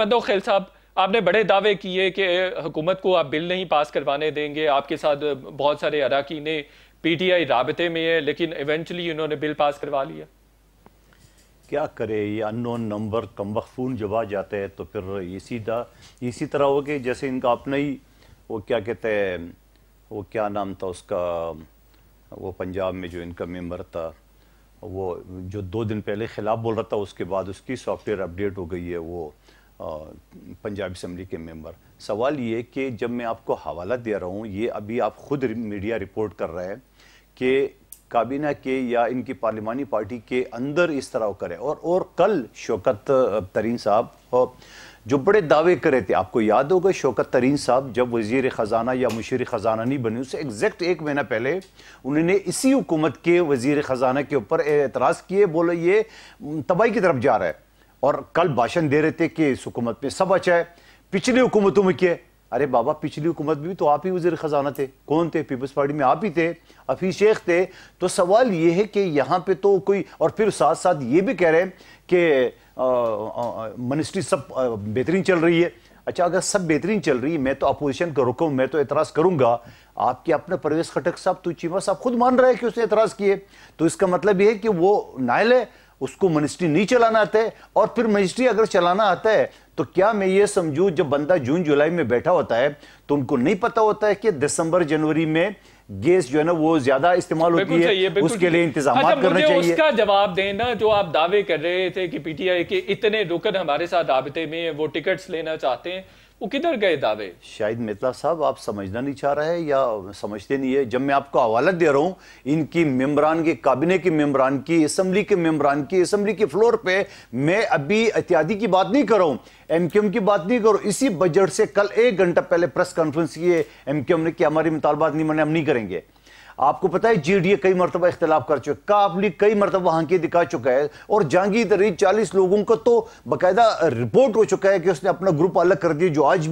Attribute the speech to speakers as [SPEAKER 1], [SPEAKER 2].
[SPEAKER 1] बंदो खेल साहब आपने बड़े दावे किए कि हुकूमत को आप बिल नहीं पास करवाने देंगे आपके साथ बहुत सारे अरकान पीटीआई रबते में है लेकिन इवेंचुअली उन्होंने बिल पास करवा लिया
[SPEAKER 2] क्या करे ये अननोन नंबर कम वक्फून जब आ जाते हैं तो फिर ये सीधा इसी तरह हो गए जैसे इनका अपना ही वो क्या कहते हैं वो क्या नाम था उसका वो पंजाब में जो इनका मेम्बर था वो जो दो दिन पहले खिलाफ बोल रहा था उसके बाद उसकी सॉफ्टवेयर अपडेट हो गई है वो पंजाब असम्बली के मेंबर सवाल ये कि जब मैं आपको हवाला दे रहा हूँ ये अभी आप खुद मीडिया रिपोर्ट कर रहे हैं कि काबीना के या इनकी पार्लिमानी पार्टी के अंदर इस तरह करे और और कल शौकत तरीन साहब जो बड़े दावे करे थे आपको याद होगा शौकत तरीन साहब जब वजीर ख़जाना या मुशीर ख़जाना नहीं बने उससे एग्जैक्ट एक महीना पहले उन्होंने इसी हुकूमत के वजीर ख़जाना के ऊपर एतराज़ किए बोले ये तबाही की तरफ जा रहा है और कल भाषण दे रहे थे कि इस हुकूमत में सब अच्छा है पिछली हुकूमतों में क्या अरे बाबा पिछली हुकूमत में भी तो आप ही वजीर ख़जाना थे कौन थे पीपल्स पार्टी में आप ही थे अफी शेख थे तो सवाल ये है कि यहाँ पे तो कोई और फिर साथ साथ ये भी कह रहे हैं कि मिनिस्ट्री सब बेहतरीन चल रही है अच्छा अगर सब बेहतरीन चल रही है मैं तो अपोजिशन का रुकूँ मैं तो एतराज़ करूँगा आपके अपने परवेश खटक साहब तो चीमा साहब खुद मान रहे हैं कि उसने एतराज़ किए तो इसका मतलब ये है कि वो नायल है उसको मिनिस्ट्री नहीं चलाना आता है और फिर मिनिस्ट्री अगर चलाना आता है तो क्या मैं ये समझू जब बंदा जून जुलाई में बैठा होता है तो उनको नहीं पता होता है कि दिसंबर जनवरी में गैस जो है ना वो ज्यादा इस्तेमाल होती है उसके लिए इंतजाम अच्छा, करना चाहिए उसका
[SPEAKER 1] जवाब देना जो आप दावे कर रहे थे कि पीटीआई के इतने रुकन हमारे साथ रबते में वो टिकट्स लेना चाहते हैं वो किधर गए दावे
[SPEAKER 2] शायद मेहता साहब आप समझना नहीं चाह रहे हैं या समझते नहीं है जब मैं आपको हवालत दे रहा हूं इनकी मेम्बरान के काबिने के मेम्बरान की असम्बली के मेम्बरान की असम्बली के फ्लोर पे मैं अभी इत्यादि की बात नहीं कर रहा हूं एमक्यूएम की बात नहीं करो इसी बजट से कल एक घंटा पहले प्रेस कॉन्फ्रेंस किए एमक्यूएम ने कि हमारी मुतालबात नहीं माने हम नहीं करेंगे आपको पता है जीडीए कई मरतबा इख्तलाफ कर चुके काफ लीग कई मरतबा हांकी दिखा चुका है और जहांगीर तरीन चालीस लोगों का तो बाकायदा रिपोर्ट हो चुका है कि उसने अपना ग्रुप अलग कर दिया जो आज भी